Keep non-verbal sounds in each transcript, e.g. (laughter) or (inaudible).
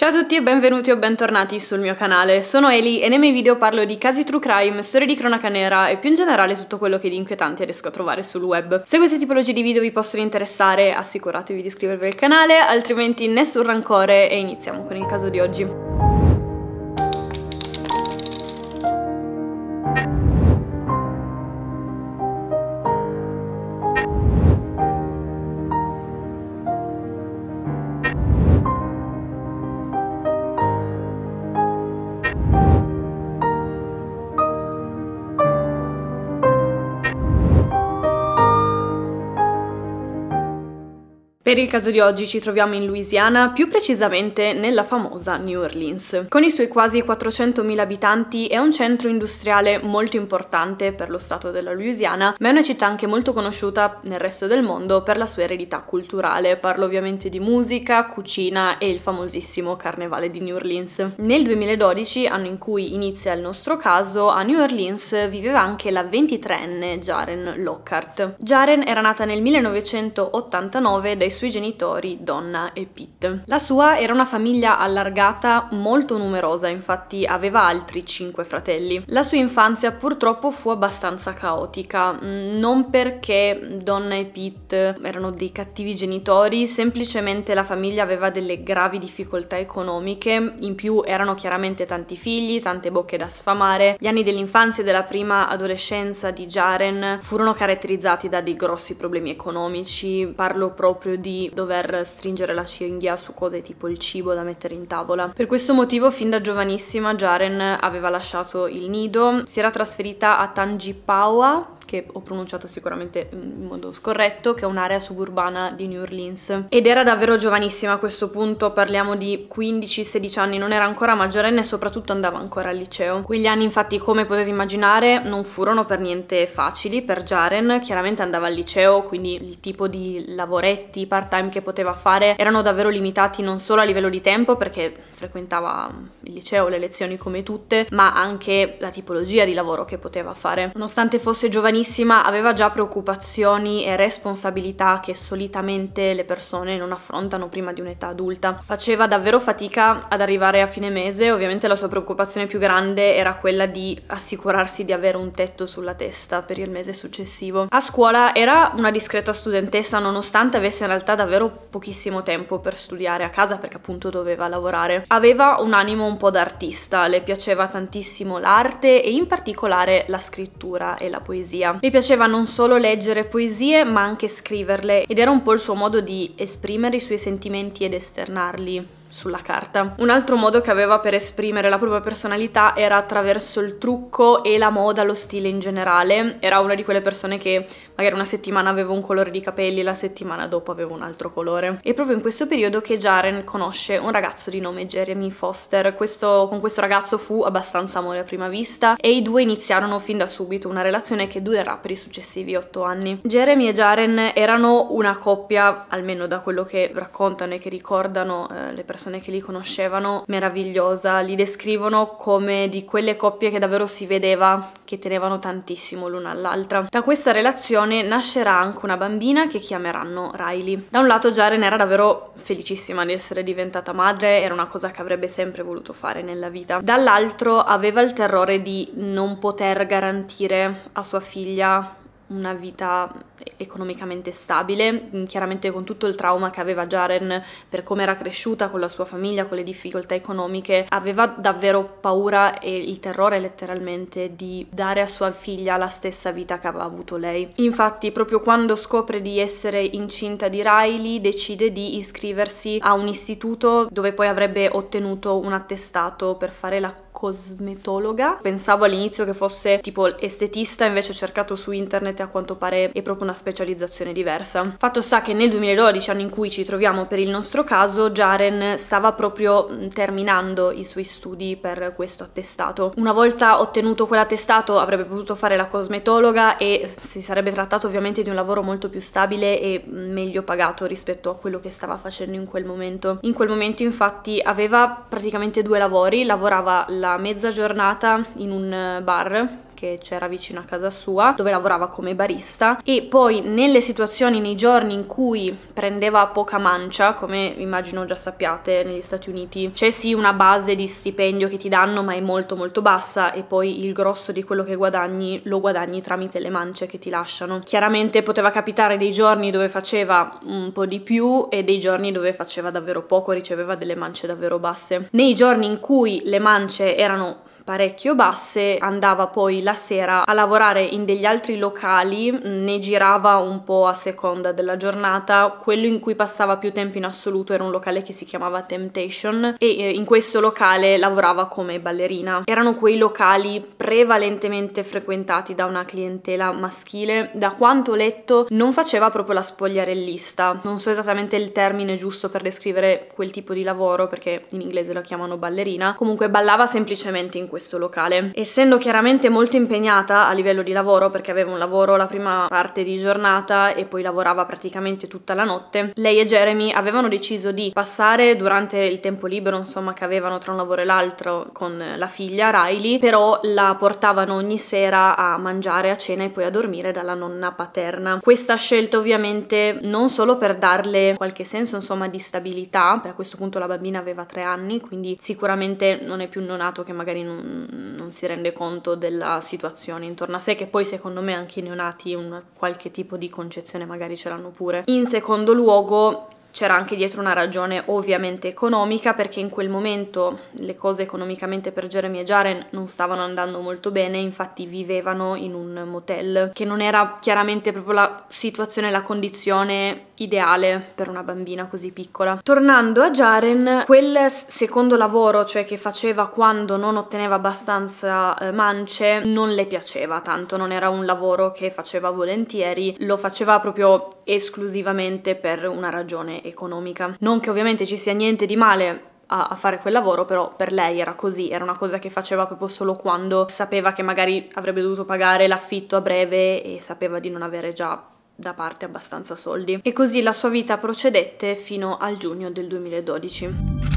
Ciao a tutti e benvenuti o bentornati sul mio canale, sono Eli e nei miei video parlo di casi true crime, storie di cronaca nera e più in generale tutto quello che di inquietanti riesco a trovare sul web. Se queste tipologie di video vi possono interessare assicuratevi di iscrivervi al canale, altrimenti nessun rancore e iniziamo con il caso di oggi. Per il caso di oggi ci troviamo in Louisiana, più precisamente nella famosa New Orleans. Con i suoi quasi 400.000 abitanti è un centro industriale molto importante per lo stato della Louisiana, ma è una città anche molto conosciuta nel resto del mondo per la sua eredità culturale. Parlo ovviamente di musica, cucina e il famosissimo Carnevale di New Orleans. Nel 2012, anno in cui inizia il nostro caso, a New Orleans viveva anche la 23enne Jaren Lockhart. Jaren era nata nel 1989 dai suoi suoi genitori, Donna e Pete. La sua era una famiglia allargata molto numerosa, infatti aveva altri cinque fratelli. La sua infanzia purtroppo fu abbastanza caotica, mm, non perché Donna e Pete erano dei cattivi genitori, semplicemente la famiglia aveva delle gravi difficoltà economiche, in più erano chiaramente tanti figli, tante bocche da sfamare. Gli anni dell'infanzia e della prima adolescenza di Jaren furono caratterizzati da dei grossi problemi economici, parlo proprio di dover stringere la cinghia su cose tipo il cibo da mettere in tavola. Per questo motivo fin da giovanissima Jaren aveva lasciato il nido, si era trasferita a Tangipaua che ho pronunciato sicuramente in modo scorretto, che è un'area suburbana di New Orleans. Ed era davvero giovanissima a questo punto, parliamo di 15-16 anni, non era ancora maggiorenne e soprattutto andava ancora al liceo. Quegli anni infatti, come potete immaginare, non furono per niente facili per Jaren, chiaramente andava al liceo, quindi il tipo di lavoretti part-time che poteva fare erano davvero limitati non solo a livello di tempo, perché frequentava il liceo, le lezioni come tutte, ma anche la tipologia di lavoro che poteva fare. Nonostante fosse giovanissima, giovanissima aveva già preoccupazioni e responsabilità che solitamente le persone non affrontano prima di un'età adulta. Faceva davvero fatica ad arrivare a fine mese, ovviamente la sua preoccupazione più grande era quella di assicurarsi di avere un tetto sulla testa per il mese successivo. A scuola era una discreta studentessa nonostante avesse in realtà davvero pochissimo tempo per studiare a casa perché appunto doveva lavorare. Aveva un animo un po' d'artista, le piaceva tantissimo l'arte e in particolare la scrittura e la poesia poesia. Gli piaceva non solo leggere poesie ma anche scriverle ed era un po' il suo modo di esprimere i suoi sentimenti ed esternarli sulla carta. Un altro modo che aveva per esprimere la propria personalità era attraverso il trucco e la moda, lo stile in generale. Era una di quelle persone che magari una settimana aveva un colore di capelli, la settimana dopo aveva un altro colore. È proprio in questo periodo che Jaren conosce un ragazzo di nome Jeremy Foster. Questo, con questo ragazzo fu abbastanza amore a prima vista e i due iniziarono fin da subito una relazione che durerà per i successivi otto anni. Jeremy e Jaren erano una coppia, almeno da quello che raccontano e che ricordano eh, le persone persone che li conoscevano, meravigliosa, li descrivono come di quelle coppie che davvero si vedeva che tenevano tantissimo l'una all'altra. Da questa relazione nascerà anche una bambina che chiameranno Riley. Da un lato Jaren era davvero felicissima di essere diventata madre, era una cosa che avrebbe sempre voluto fare nella vita. Dall'altro aveva il terrore di non poter garantire a sua figlia una vita economicamente stabile, mm, chiaramente con tutto il trauma che aveva Jaren per come era cresciuta con la sua famiglia, con le difficoltà economiche, aveva davvero paura e il terrore letteralmente di dare a sua figlia la stessa vita che aveva avuto lei. Infatti proprio quando scopre di essere incinta di Riley decide di iscriversi a un istituto dove poi avrebbe ottenuto un attestato per fare la cosmetologa. Pensavo all'inizio che fosse tipo estetista, invece ho cercato su internet a quanto pare è proprio una specializzazione diversa. Fatto sta che nel 2012, anno in cui ci troviamo per il nostro caso, Jaren stava proprio mm, terminando i suoi studi per questo attestato. Una volta ottenuto quell'attestato avrebbe potuto fare la cosmetologa e si sarebbe trattato ovviamente di un lavoro molto più stabile e mm, meglio pagato rispetto a quello che stava facendo in quel momento. In quel momento infatti aveva praticamente due lavori, lavorava la mezza giornata in un eh, bar che c'era vicino a casa sua dove lavorava come barista e poi nelle situazioni, nei giorni in cui prendeva poca mancia, come immagino già sappiate negli Stati Uniti, c'è sì una base di stipendio che ti danno ma è molto molto bassa e poi il grosso di quello che guadagni lo guadagni tramite le mance che ti lasciano. Chiaramente poteva capitare dei giorni dove faceva un po' di più e dei giorni dove faceva davvero poco, riceveva delle mance davvero basse. Nei giorni in cui le mance erano parecchio basse, andava poi la sera a lavorare in degli altri locali, mm, ne girava un po' a seconda della giornata, quello in cui passava più tempo in assoluto era un locale che si chiamava Temptation e eh, in questo locale lavorava come ballerina. Erano quei locali prevalentemente frequentati da una clientela maschile, da quanto letto non faceva proprio la spogliarellista, non so esattamente il termine giusto per descrivere quel tipo di lavoro perché in inglese la chiamano ballerina, comunque ballava semplicemente in questo questo locale. Essendo chiaramente molto impegnata a livello di lavoro, perché aveva un lavoro la prima parte di giornata e poi lavorava praticamente tutta la notte, lei e Jeremy avevano deciso di passare durante il tempo libero, insomma, che avevano tra un lavoro e l'altro con la figlia Riley, però la portavano ogni sera a mangiare, a cena e poi a dormire dalla nonna paterna. Questa scelta ovviamente non solo per darle qualche senso, insomma, di stabilità, per a questo punto la bambina aveva tre anni, quindi sicuramente non è più un neonato che magari non Mm, non si rende conto della situazione intorno a sé, che poi secondo me anche i neonati un qualche tipo di concezione magari ce l'hanno pure. In secondo luogo c'era anche dietro una ragione ovviamente economica perché in quel momento le cose economicamente per Jeremy e Jaren non stavano andando molto bene, infatti vivevano in un motel che non era chiaramente proprio la situazione, la condizione ideale per una bambina così piccola. Tornando a Jaren, quel secondo lavoro, cioè che faceva quando non otteneva abbastanza eh, mance, non le piaceva tanto, non era un lavoro che faceva volentieri, lo faceva proprio esclusivamente per una ragione economica. Non che ovviamente ci sia niente di male a, fare quel lavoro, però per lei era così, era una cosa che faceva proprio solo quando sapeva che magari avrebbe dovuto pagare l'affitto a breve e sapeva di non avere già da parte abbastanza soldi. E così la sua vita procedette fino al giugno del 2012.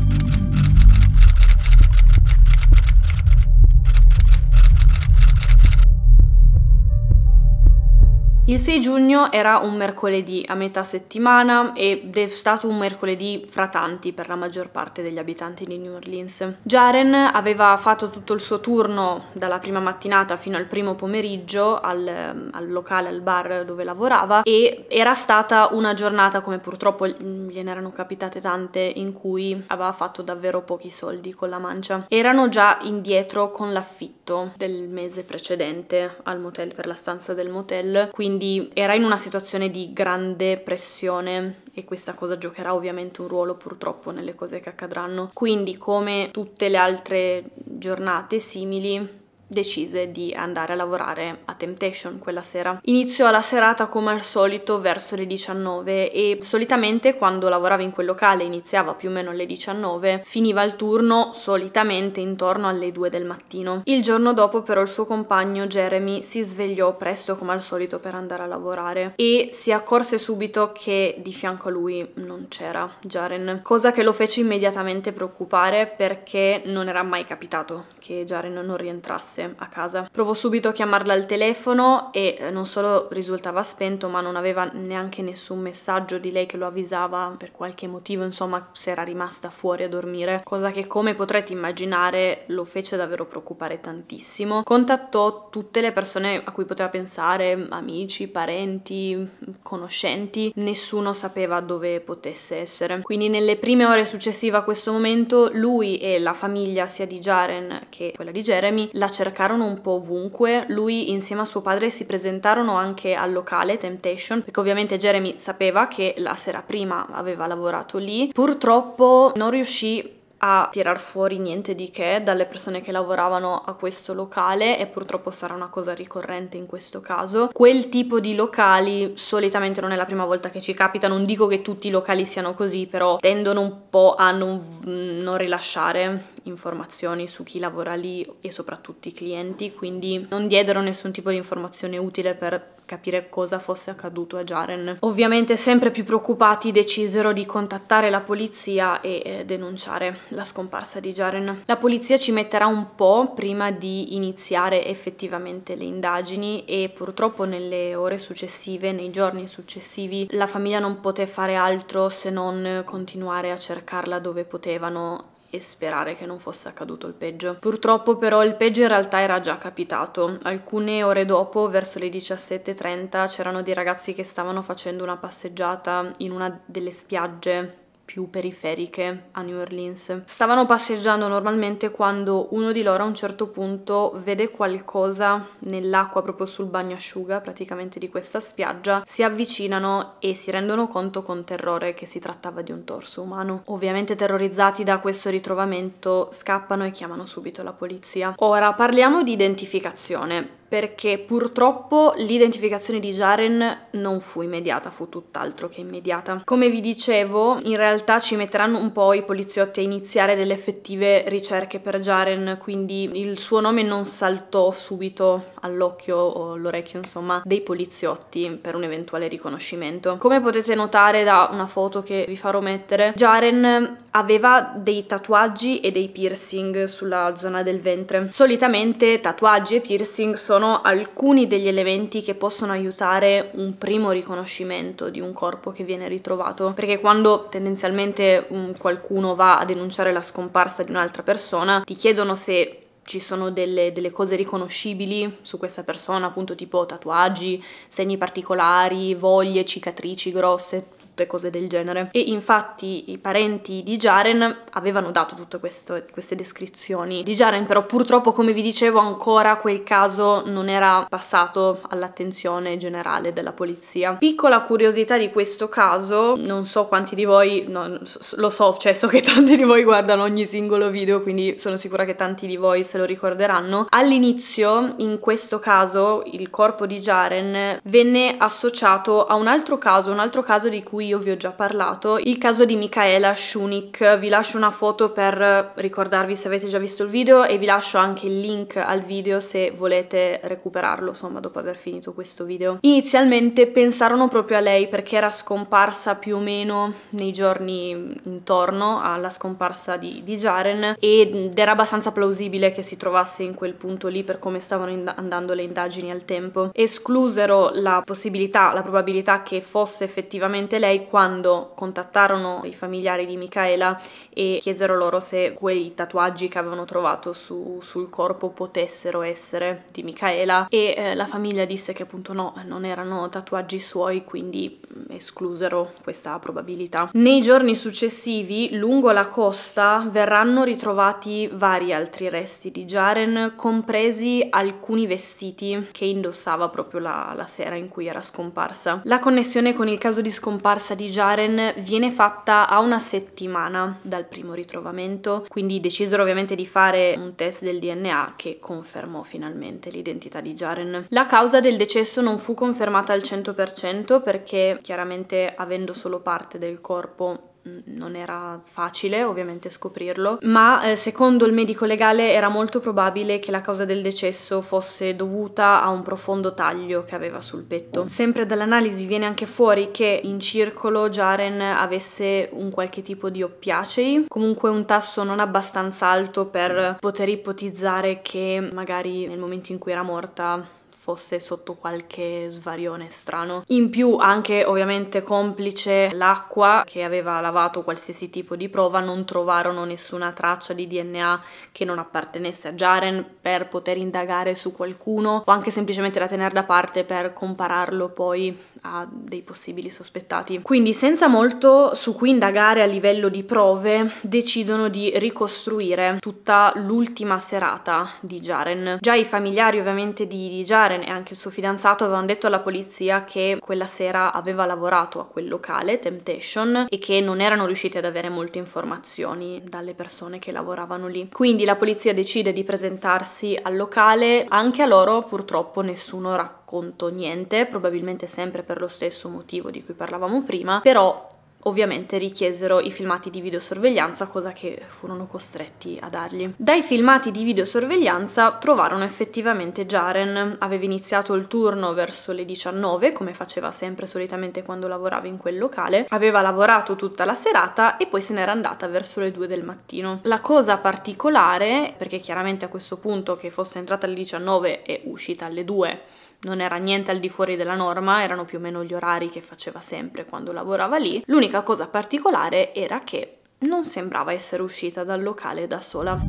Il 6 giugno era un mercoledì a metà settimana ed è stato un mercoledì fra tanti per la maggior parte degli abitanti di New Orleans. Jaren aveva fatto tutto il suo turno dalla prima mattinata fino al primo pomeriggio al, al locale, al bar dove lavorava e era stata una giornata come purtroppo gliene erano capitate tante in cui aveva fatto davvero pochi soldi con la mancia. Erano già indietro con l'affitto del mese precedente al motel per la stanza del motel, quindi quindi era in una situazione di grande pressione e questa cosa giocherà ovviamente un ruolo purtroppo nelle cose che accadranno. Quindi come tutte le altre giornate simili decise di andare a lavorare a Temptation quella sera. Iniziò la serata come al solito verso le 19 e solitamente quando lavorava in quel locale iniziava più o meno alle 19, finiva il turno solitamente intorno alle 2 del mattino. Il giorno dopo però il suo compagno Jeremy si svegliò presto come al solito per andare a lavorare e si accorse subito che di fianco a lui non c'era Jaren, cosa che lo fece immediatamente preoccupare perché non era mai capitato che Jaren non rientrasse rimaste a casa. Provò subito a chiamarla al telefono e eh, non solo risultava spento, ma non aveva neanche nessun messaggio di lei che lo avvisava per qualche motivo, insomma, se era rimasta fuori a dormire, cosa che come potrete immaginare lo fece davvero preoccupare tantissimo. Contattò tutte le persone a cui poteva pensare, amici, parenti, conoscenti, nessuno sapeva dove potesse essere. Quindi nelle prime ore successive a questo momento lui e la famiglia sia di Jaren che quella di Jeremy la cercavano cercarono un po' ovunque, lui insieme a suo padre si presentarono anche al locale Temptation, perché ovviamente Jeremy sapeva che la sera prima aveva lavorato lì, purtroppo non riuscì a tirar fuori niente di che dalle persone che lavoravano a questo locale e purtroppo sarà una cosa ricorrente in questo caso. Quel tipo di locali solitamente non è la prima volta che ci capita, non dico che tutti i locali siano così, però tendono un po' a non, non rilasciare informazioni su chi lavora lì e soprattutto i clienti, quindi non diedero nessun tipo di informazione utile per capire cosa fosse accaduto a Jaren. Ovviamente sempre più preoccupati decisero di contattare la polizia e eh, denunciare la scomparsa di Jaren. La polizia ci metterà un po' prima di iniziare effettivamente le indagini e purtroppo nelle ore successive, nei giorni successivi, la famiglia non poté fare altro se non continuare a cercarla dove potevano e sperare che non fosse accaduto il peggio. Purtroppo però il peggio in realtà era già capitato. Alcune ore dopo, verso le 17.30, c'erano dei ragazzi che stavano facendo una passeggiata in una delle spiagge più periferiche a New Orleans. Stavano passeggiando normalmente quando uno di loro a un certo punto vede qualcosa nell'acqua proprio sul bagnasciuga praticamente di questa spiaggia, si avvicinano e si rendono conto con terrore che si trattava di un torso umano. Ovviamente terrorizzati da questo ritrovamento scappano e chiamano subito la polizia. Ora parliamo di identificazione perché purtroppo l'identificazione di Jaren non fu immediata, fu tutt'altro che immediata. Come vi dicevo, in realtà ci metteranno un po' i poliziotti a iniziare delle effettive ricerche per Jaren, quindi il suo nome non saltò subito all'occhio o all'orecchio, insomma, dei poliziotti per un eventuale riconoscimento. Come potete notare da una foto che vi farò mettere, Jaren aveva dei tatuaggi e dei piercing sulla zona del ventre. Solitamente tatuaggi e piercing sono sono alcuni degli elementi che possono aiutare un primo riconoscimento di un corpo che viene ritrovato, perché quando tendenzialmente qualcuno va a denunciare la scomparsa di un'altra persona, ti chiedono se ci sono delle, delle, cose riconoscibili su questa persona, appunto tipo tatuaggi, segni particolari, voglie, cicatrici grosse, tutte cose del genere. E infatti i parenti di Jaren avevano dato tutte questo, queste descrizioni di Jaren, però purtroppo come vi dicevo ancora quel caso non era passato all'attenzione generale della polizia. Piccola curiosità di questo caso, non so quanti di voi, no, lo so, cioè so che tanti di voi guardano ogni singolo video, quindi sono sicura che tanti di voi se lo ricorderanno. All'inizio, in questo caso, il corpo di Jaren venne associato a un altro caso, un altro caso di cui io vi ho già parlato, il caso di Michaela Schunik. Vi lascio una foto per ricordarvi se avete già visto il video e vi lascio anche il link al video se volete recuperarlo, insomma, dopo aver finito questo video. Inizialmente pensarono proprio a lei perché era scomparsa più o meno nei giorni intorno alla scomparsa di, di Jaren ed era abbastanza plausibile che si trovasse in quel punto lì per come stavano andando le indagini al tempo. Esclusero la possibilità, la probabilità che fosse effettivamente lei dei quando contattarono i familiari di Michaela e chiesero loro se quei tatuaggi che avevano trovato su, sul corpo potessero essere di Michaela e eh, la famiglia disse che appunto no, non erano tatuaggi suoi, quindi mm, esclusero questa probabilità. Nei giorni successivi, lungo la costa, verranno ritrovati vari altri resti di Jaren, compresi alcuni vestiti che indossava proprio la, la sera in cui era scomparsa. La connessione con il caso di scomparsa scomparsa di Jaren viene fatta a una settimana dal primo ritrovamento, quindi decisero ovviamente di fare un test del DNA che confermò finalmente l'identità di Jaren. La causa del decesso non fu confermata al 100% perché chiaramente avendo solo parte del corpo Mm, non era facile ovviamente scoprirlo, ma eh, secondo il medico legale era molto probabile che la causa del decesso fosse dovuta a un profondo taglio che aveva sul petto. Sempre dall'analisi viene anche fuori che in circolo Jaren avesse un qualche tipo di oppiacei, comunque un tasso non abbastanza alto per poter ipotizzare che magari nel momento in cui era morta fosse sotto qualche svarione strano. In più anche ovviamente complice l'acqua che aveva lavato qualsiasi tipo di prova, non trovarono nessuna traccia di DNA che non appartenesse a Jaren per poter indagare su qualcuno o anche semplicemente da tenere da parte per compararlo poi a dei possibili sospettati. Quindi senza molto su cui indagare a livello di prove decidono di ricostruire tutta l'ultima serata di Jaren. Già i familiari ovviamente di, di Jaren e anche il suo fidanzato avevano detto alla polizia che quella sera aveva lavorato a quel locale, Temptation, e che non erano riusciti ad avere molte informazioni dalle persone che lavoravano lì. Quindi la polizia decide di presentarsi al locale, anche a loro purtroppo nessuno racconta racconto niente, probabilmente sempre per lo stesso motivo di cui parlavamo prima, però ovviamente richiesero i filmati di videosorveglianza, cosa che furono costretti a dargli. Dai filmati di videosorveglianza trovarono effettivamente Jaren. Aveva iniziato il turno verso le 19, come faceva sempre solitamente quando lavorava in quel locale. Aveva lavorato tutta la serata e poi se n'era andata verso le 2 del mattino. La cosa particolare, perché chiaramente a questo punto che fosse entrata alle 19 e uscita alle 2 non era niente al di fuori della norma, erano più o meno gli orari che faceva sempre quando lavorava lì. L'unica cosa particolare era che non sembrava essere uscita dal locale da sola.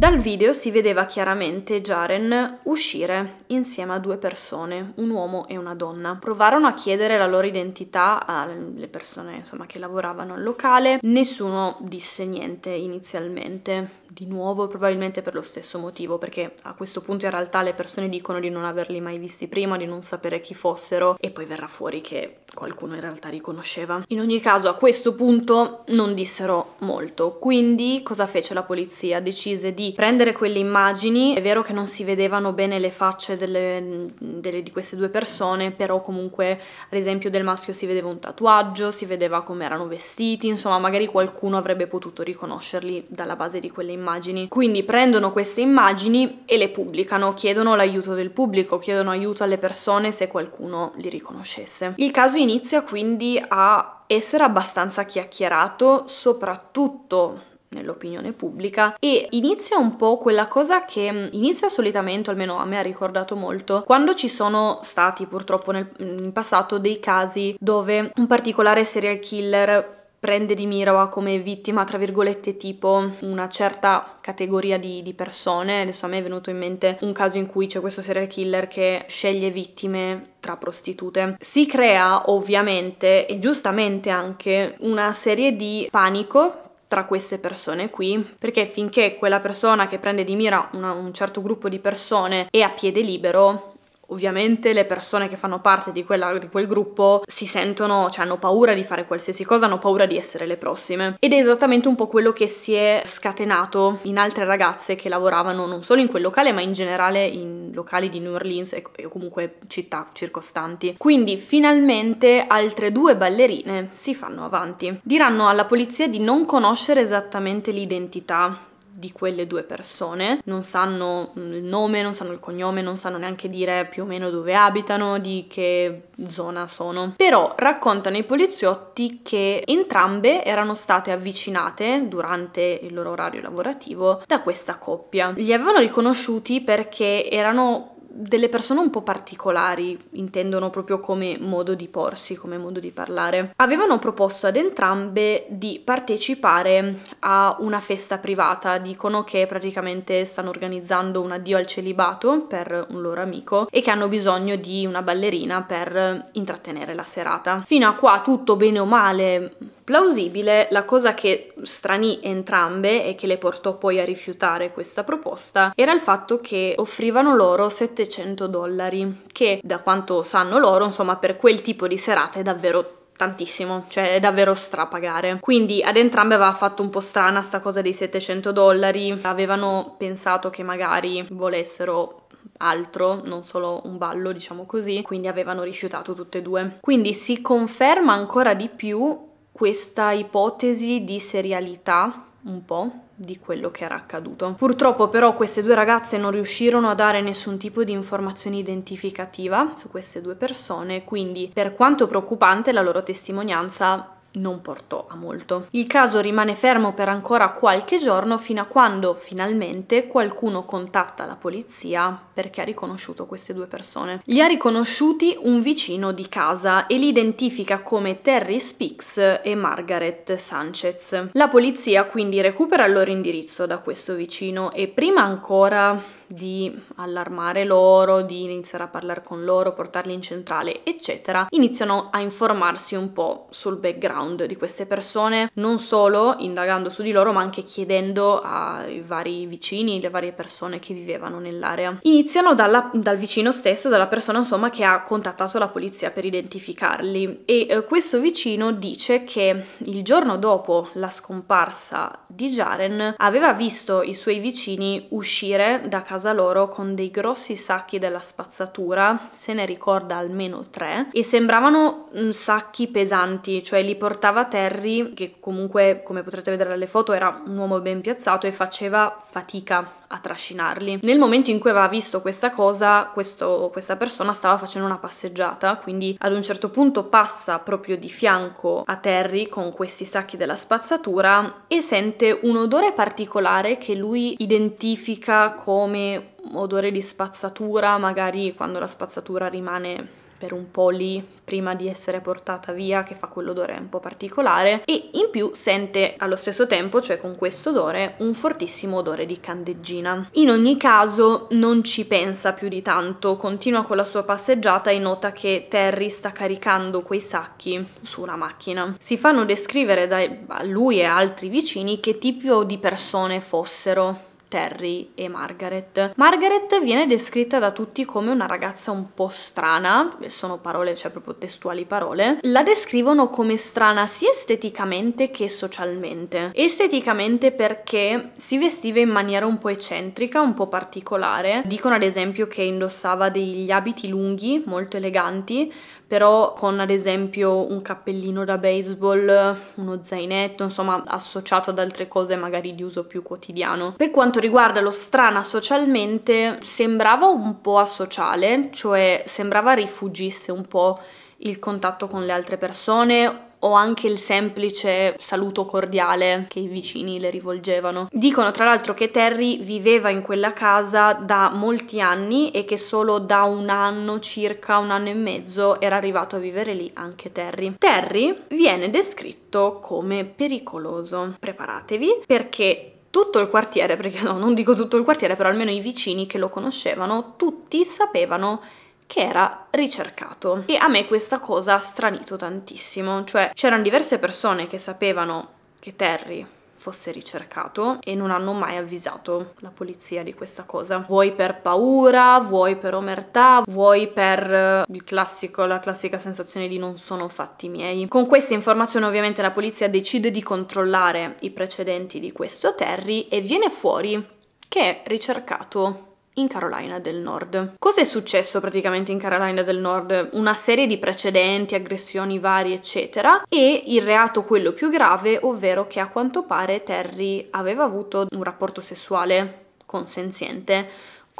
Dal video si vedeva chiaramente Jaren uscire insieme a due persone, un uomo e una donna. Provarono a chiedere la loro identità alle persone insomma, che lavoravano al locale, nessuno disse niente inizialmente. Di nuovo, probabilmente per lo stesso motivo, perché a questo punto in realtà le persone dicono di non averli mai visti prima, di non sapere chi fossero, e poi verrà fuori che qualcuno in realtà riconosceva. In ogni caso a questo punto non dissero molto, quindi cosa fece la polizia? Decise di prendere quelle immagini, è vero che non si vedevano bene le facce delle, delle, di queste due persone, però comunque ad esempio del maschio si vedeva un tatuaggio, si vedeva come erano vestiti, insomma magari qualcuno avrebbe potuto riconoscerli dalla base di quelle immagini. Quindi prendono queste immagini e le pubblicano, chiedono l'aiuto del pubblico, chiedono aiuto alle persone se qualcuno li riconoscesse. Il caso inizia quindi a essere abbastanza chiacchierato, soprattutto nell'opinione pubblica e inizia un po' quella cosa che mm, inizia solitamente, almeno a me ha ricordato molto, quando ci sono stati purtroppo nel, in passato dei casi dove un particolare serial killer prende di mira come vittima, tra virgolette, tipo una certa categoria di, di, persone. Adesso a me è venuto in mente un caso in cui c'è questo serial killer che sceglie vittime tra prostitute. Si crea ovviamente e giustamente anche una serie di panico tra queste persone qui, perché finché quella persona che prende di mira una, un certo gruppo di persone è a piede libero, Ovviamente le persone che fanno parte di, quella, di quel gruppo si sentono, cioè hanno paura di fare qualsiasi cosa, hanno paura di essere le prossime. Ed è esattamente un po' quello che si è scatenato in altre ragazze che lavoravano non solo in quel locale, ma in generale in locali di New Orleans e comunque città circostanti. Quindi finalmente altre due ballerine si fanno avanti. Diranno alla polizia di non conoscere esattamente l'identità di quelle due persone, non sanno mm, il nome, non sanno il cognome, non sanno neanche dire più o meno dove abitano, di che zona sono. Però raccontano i poliziotti che entrambe erano state avvicinate durante il loro orario lavorativo da questa coppia. Li avevano riconosciuti perché erano delle persone un po' particolari, intendono proprio come modo di porsi, come modo di parlare. Avevano proposto ad entrambe di partecipare a una festa privata, dicono che praticamente stanno organizzando un addio al celibato per un loro amico e che hanno bisogno di una ballerina per intrattenere la serata. Fino a qua tutto bene o male plausibile, la cosa che stranì entrambe e che le portò poi a rifiutare questa proposta era il fatto che offrivano loro 700 dollari, che da quanto sanno loro, insomma, per quel tipo di serata è davvero tantissimo, cioè è davvero strapagare. Quindi ad entrambe aveva fatto un po' strana sta cosa dei 700 dollari, avevano pensato che magari volessero altro, non solo un ballo, diciamo così, quindi avevano rifiutato tutte e due. Quindi si conferma ancora di più questa ipotesi di serialità un po' di quello che era accaduto. Purtroppo però queste due ragazze non riuscirono a dare nessun tipo di informazione identificativa su queste due persone, quindi per quanto preoccupante la loro testimonianza non portò a molto. Il caso rimane fermo per ancora qualche giorno fino a quando finalmente qualcuno contatta la polizia perché ha riconosciuto queste due persone. Li ha riconosciuti un vicino di casa e li identifica come Terry Speaks e Margaret Sanchez. La polizia quindi recupera il loro indirizzo da questo vicino e prima ancora di allarmare loro, di iniziare a parlare con loro, portarli in centrale, eccetera, iniziano a informarsi un po' sul background di queste persone, non solo indagando su di loro, ma anche chiedendo ai vari vicini, le varie persone che vivevano nell'area. Iniziano dalla, dal vicino stesso, dalla persona insomma che ha contattato la polizia per identificarli e eh, questo vicino dice che il giorno dopo la scomparsa di Jaren aveva visto i suoi vicini uscire da casa casa loro con dei grossi sacchi della spazzatura, se ne ricorda almeno tre, e sembravano mm, sacchi pesanti, cioè li portava Terry, che comunque, come potrete vedere dalle foto, era un uomo ben piazzato e faceva fatica a trascinarli. Nel momento in cui aveva visto questa cosa, questo, questa persona stava facendo una passeggiata, quindi ad un certo punto passa proprio di fianco a Terry con questi sacchi della spazzatura e sente un odore particolare che lui identifica come odore di spazzatura, magari quando la spazzatura rimane per un po' lì prima di essere portata via che fa quell'odore un po' particolare e in più sente allo stesso tempo, cioè con questo odore, un fortissimo odore di candeggina. In ogni caso non ci pensa più di tanto, continua con la sua passeggiata e nota che Terry sta caricando quei sacchi su una macchina. Si fanno descrivere da lui e altri vicini che tipo di persone fossero Terry e Margaret. Margaret viene descritta da tutti come una ragazza un po' strana, sono parole, cioè proprio testuali parole, la descrivono come strana sia esteticamente che socialmente. Esteticamente perché si vestiva in maniera un po' eccentrica, un po' particolare, dicono ad esempio che indossava degli abiti lunghi, molto eleganti, però con ad esempio un cappellino da baseball, uno zainetto, insomma associato ad altre cose magari di uso più quotidiano. Per quanto quanto riguarda lo strana socialmente, sembrava un po' asociale, cioè sembrava rifugisse un po' il contatto con le altre persone o anche il semplice saluto cordiale che i vicini le rivolgevano. Dicono tra l'altro che Terry viveva in quella casa da molti anni e che solo da un anno circa, un anno e mezzo, era arrivato a vivere lì anche Terry. Terry viene descritto come pericoloso. Preparatevi perché tutto il quartiere, perché no, non dico tutto il quartiere, però almeno i vicini che lo conoscevano, tutti sapevano che era ricercato. E a me questa cosa ha stranito tantissimo, cioè c'erano diverse persone che sapevano che Terry fosse ricercato e non hanno mai avvisato la polizia di questa cosa. Vuoi per paura, vuoi per omertà, vuoi per eh, il classico, la classica sensazione di non sono fatti miei. Con queste informazioni ovviamente la polizia decide di controllare i precedenti di questo Terry e viene fuori che è ricercato in Carolina del Nord. Cos'è successo praticamente in Carolina del Nord? Una serie di precedenti, aggressioni varie, eccetera, e il reato quello più grave, ovvero che a quanto pare Terry aveva avuto un rapporto sessuale consenziente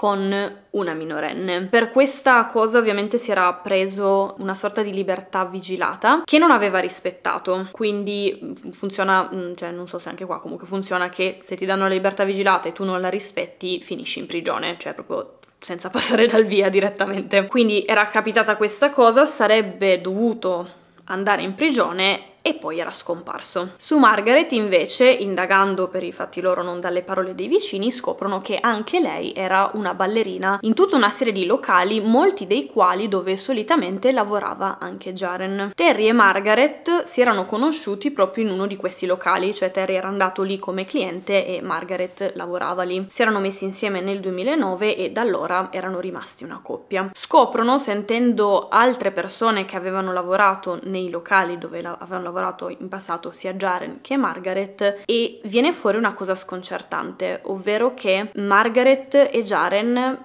con una minorenne. Per questa cosa ovviamente si era preso una sorta di libertà vigilata che non aveva rispettato, quindi mm, funziona, mm, cioè non so se anche qua comunque funziona che se ti danno la libertà vigilata e tu non la rispetti finisci in prigione, cioè proprio senza (laughs) passare dal via direttamente. Quindi era capitata questa cosa, sarebbe dovuto andare in prigione e poi era scomparso. Su Margaret invece, indagando per i fatti loro non dalle parole dei vicini, scoprono che anche lei era una ballerina in tutta una serie di locali, molti dei quali dove solitamente lavorava anche Jaren. Terry e Margaret si erano conosciuti proprio in uno di questi locali, cioè Terry era andato lì come cliente e Margaret lavorava lì. Si erano messi insieme nel 2009 e da allora erano rimasti una coppia. Scoprono, sentendo altre persone che avevano lavorato nei locali dove la- avevano lavorato lavorato in passato sia Jaren che Margaret e viene fuori una cosa sconcertante, ovvero che Margaret e Jaren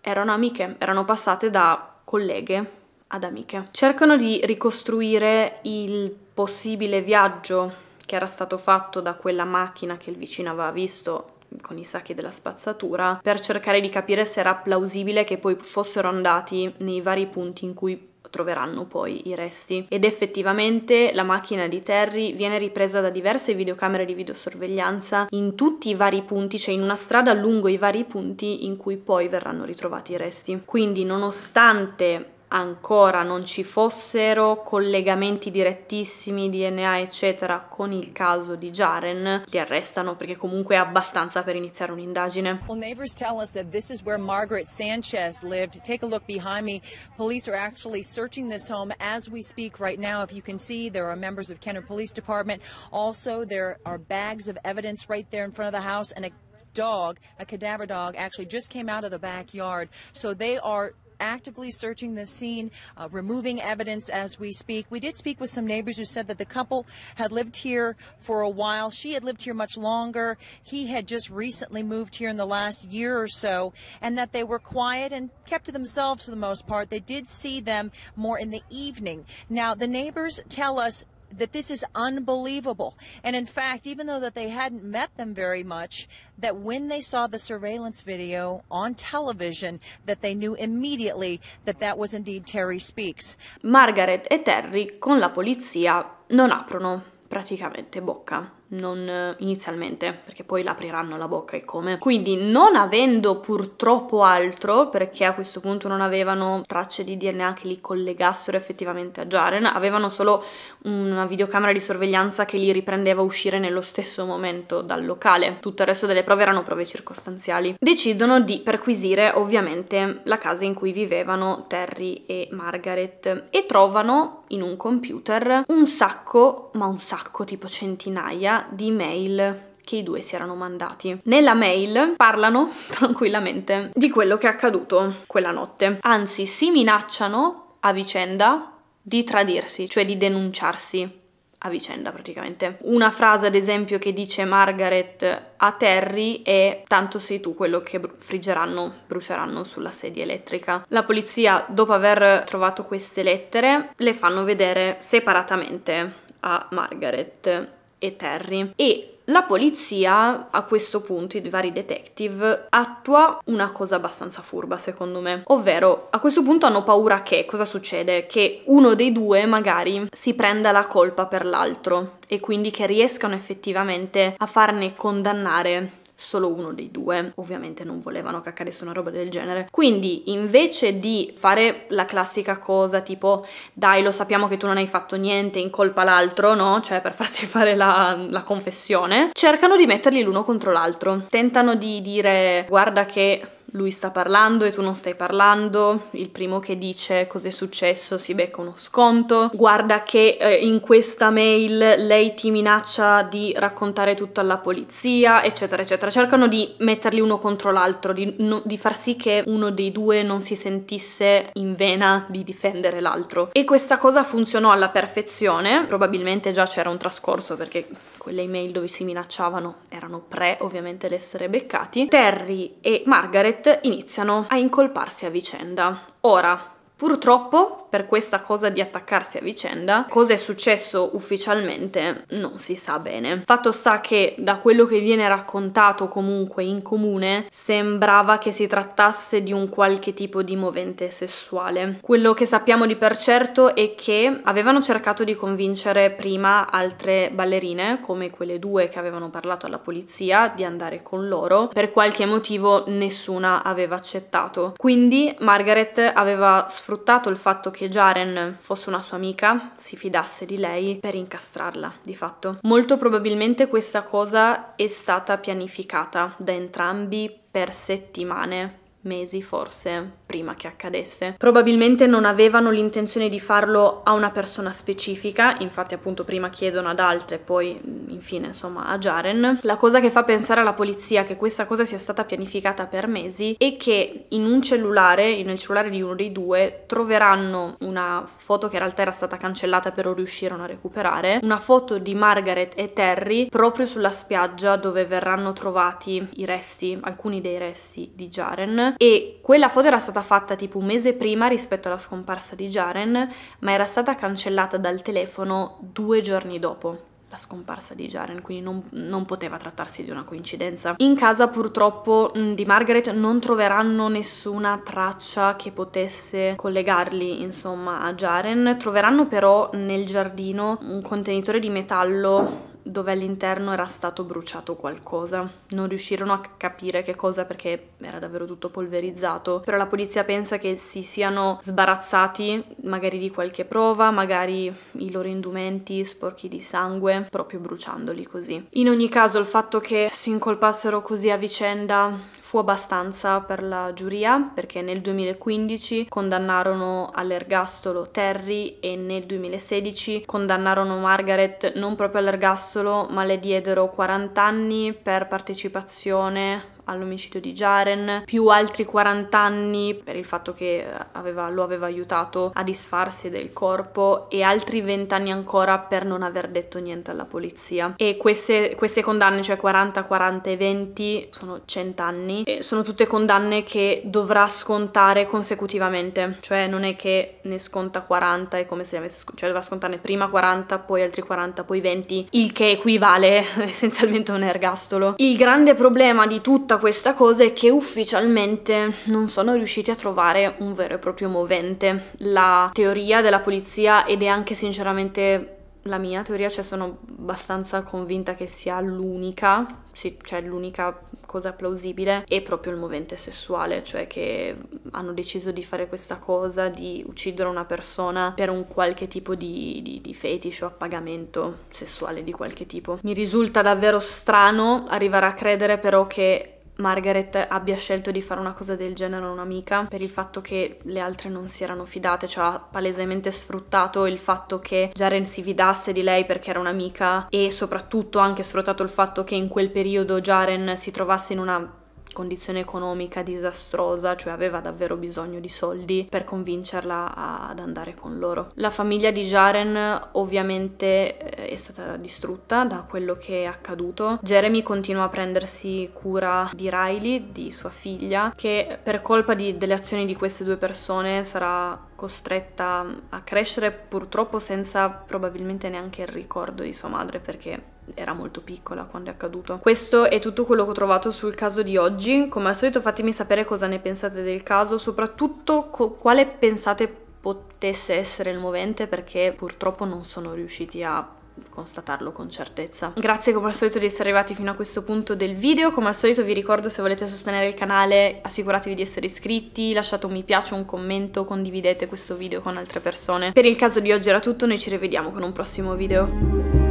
erano amiche, erano passate da colleghe ad amiche. Cercano di ricostruire il possibile viaggio che era stato fatto da quella macchina che il vicino aveva visto con i sacchi della spazzatura per cercare di capire se era plausibile che poi fossero andati nei vari punti in cui troveranno poi i resti. Ed effettivamente la macchina di Terry viene ripresa da diverse videocamere di videosorveglianza in tutti i vari punti, cioè in una strada lungo i vari punti in cui poi verranno ritrovati i resti. Quindi nonostante ancora non ci fossero collegamenti direttissimi, DNA eccetera, con il caso di Jaren, li arrestano perché comunque è abbastanza per iniziare un'indagine. Well, neighbors tell us that this is where Margaret Sanchez lived. Take a look behind me. Police are actually searching this home as we speak right now. If you can see, there are members of Kenner Police Department. Also, there are bags of evidence right there in front of the house and a dog, a cadaver dog, actually just came out of the backyard. So they are actively searching the scene, uh, removing evidence as we speak. We did speak with some neighbors who said that the couple had lived here for a while. She had lived here much longer. He had just recently moved here in the last year or so, and that they were quiet and kept to themselves for the most part. They did see them more in the evening. Now, the neighbors tell us that this is unbelievable. And in fact, even though that they hadn't met them very much, that when they saw the surveillance video on television, that they knew immediately that that was indeed Terry Speaks. Margaret e Terry con la polizia non aprono praticamente bocca. non eh, inizialmente, perché poi l'apriranno la bocca e come. Quindi non avendo purtroppo altro, perché a questo punto non avevano tracce di DNA che li collegassero effettivamente a Jaren, avevano solo una videocamera di sorveglianza che li riprendeva uscire nello stesso momento dal locale. Tutto il resto delle prove erano prove circostanziali. Decidono di perquisire ovviamente la casa in cui vivevano Terry e Margaret e trovano in un computer un sacco, ma un sacco tipo centinaia di mail che i due si erano mandati. Nella mail parlano (laughs) tranquillamente di quello che è accaduto quella notte. Anzi, si minacciano a vicenda di tradirsi, cioè di denunciarsi a vicenda praticamente. Una frase ad esempio che dice Margaret a Terry è tanto sei tu quello che bru friggeranno, bruceranno sulla sedia elettrica. La polizia dopo aver trovato queste lettere le fanno vedere separatamente a Margaret e Terry e la polizia a questo punto, i vari detective, attua una cosa abbastanza furba secondo me, ovvero a questo punto hanno paura che cosa succede? Che uno dei due magari si prenda la colpa per l'altro e quindi che riescano effettivamente a farne condannare solo uno dei due, ovviamente non volevano caccare su una roba del genere. Quindi invece di fare la classica cosa tipo dai lo sappiamo che tu non hai fatto niente, incolpa l'altro, no? Cioè per farsi (laughs) fare la, la confessione, cercano di metterli l'uno contro l'altro, tentano di dire guarda che lui sta parlando e tu non stai parlando, il primo che dice cos'è successo si becca uno sconto, guarda che eh, in questa mail lei ti minaccia di raccontare tutto alla polizia, eccetera, eccetera. Cercano di metterli uno contro l'altro, di, no, di far sì che uno dei due non si sentisse in vena di difendere l'altro. E questa cosa funzionò alla perfezione, probabilmente già c'era un trascorso perché quelle email dove si minacciavano erano pre ovviamente l'essere beccati, Terry e Margaret iniziano a incolparsi a vicenda. Ora, purtroppo per questa cosa di attaccarsi a vicenda. Cosa è successo ufficialmente non si sa bene. Fatto sta che da quello che viene raccontato comunque in comune sembrava che si trattasse di un qualche tipo di movente sessuale. Quello che sappiamo di per certo è che avevano cercato di convincere prima altre ballerine, come quelle due che avevano parlato alla polizia, di andare con loro. Per qualche motivo nessuna aveva accettato. Quindi Margaret aveva sfruttato il fatto che che Jaren fosse una sua amica, si fidasse di lei per incastrarla, di fatto. Molto probabilmente questa cosa è stata pianificata da entrambi per settimane mesi forse prima che accadesse. Probabilmente non avevano l'intenzione di farlo a una persona specifica, infatti appunto prima chiedono ad altre, poi mm, infine insomma a Jaren. La cosa che fa pensare alla polizia che questa cosa sia stata pianificata per mesi è che in un cellulare, nel cellulare di uno dei due, troveranno una foto che in realtà era stata cancellata però riuscirono a recuperare, una foto di Margaret e Terry proprio sulla spiaggia dove verranno trovati i resti, alcuni dei resti di Jaren e quella foto era stata fatta tipo un mese prima rispetto alla scomparsa di Jaren, ma era stata cancellata dal telefono due giorni dopo la scomparsa di Jaren, quindi non, non, poteva trattarsi di una coincidenza. In casa purtroppo mm, di Margaret non troveranno nessuna traccia che potesse collegarli insomma a Jaren, troveranno però nel giardino un contenitore di metallo dove all'interno era stato bruciato qualcosa. Non riuscirono a capire che cosa perché era davvero tutto polverizzato, però la polizia pensa che si siano sbarazzati magari di qualche prova, magari i loro indumenti sporchi di sangue, proprio bruciandoli così. In ogni caso il fatto che si incolpassero così a vicenda fu abbastanza per la giuria perché nel 2015 condannarono all'ergastolo Terry e nel 2016 condannarono Margaret non proprio all'ergastolo ma le diedero 40 anni per partecipazione all'omicidio di Jaren, più altri 40 anni per il fatto che eh, aveva, lo aveva aiutato a disfarsi del corpo e altri 20 anni ancora per non aver detto niente alla polizia. E queste, queste condanne, cioè 40, 40 e 20, sono 100 anni, e sono tutte condanne che dovrà scontare consecutivamente, cioè non è che ne sconta 40 è come se ne avesse scontato, cioè dovrà scontarne prima 40, poi altri 40, poi 20, il che equivale (laughs) essenzialmente a un ergastolo. Il grande problema di tutta tutta questa cosa è che ufficialmente non sono riusciti a trovare un vero e proprio movente. La teoria della polizia, ed è anche sinceramente la mia teoria, cioè sono abbastanza convinta che sia l'unica, sì, cioè l'unica cosa plausibile, è proprio il movente sessuale, cioè che hanno deciso di fare questa cosa, di uccidere una persona per un qualche tipo di, di, di fetish o appagamento sessuale di qualche tipo. Mi risulta davvero strano arrivare a credere però che Margaret abbia scelto di fare una cosa del genere a un'amica per il fatto che le altre non si erano fidate, cioè ha palesemente sfruttato il fatto che Jaren si fidasse di lei perché era un'amica e soprattutto anche sfruttato il fatto che in quel periodo Jaren si trovasse in una condizione economica disastrosa, cioè aveva davvero bisogno di soldi per convincerla ad andare con loro. La famiglia di Jaren ovviamente eh, è stata distrutta da quello che è accaduto. Jeremy continua a prendersi cura di Riley, di sua figlia, che per colpa di, delle azioni di queste due persone sarà costretta a crescere purtroppo senza probabilmente neanche il ricordo di sua madre perché era molto piccola quando è accaduto. Questo è tutto quello che ho trovato sul caso di oggi. Come al solito fatemi sapere cosa ne pensate del caso, soprattutto quale pensate potesse essere il movente perché purtroppo non sono riusciti a constatarlo con certezza. Grazie come al solito di essere arrivati fino a questo punto del video, come al solito vi ricordo se volete sostenere il canale assicuratevi di essere iscritti, lasciate un mi piace, un commento, condividete questo video con altre persone. Per il caso di oggi era tutto, noi ci rivediamo con un prossimo video.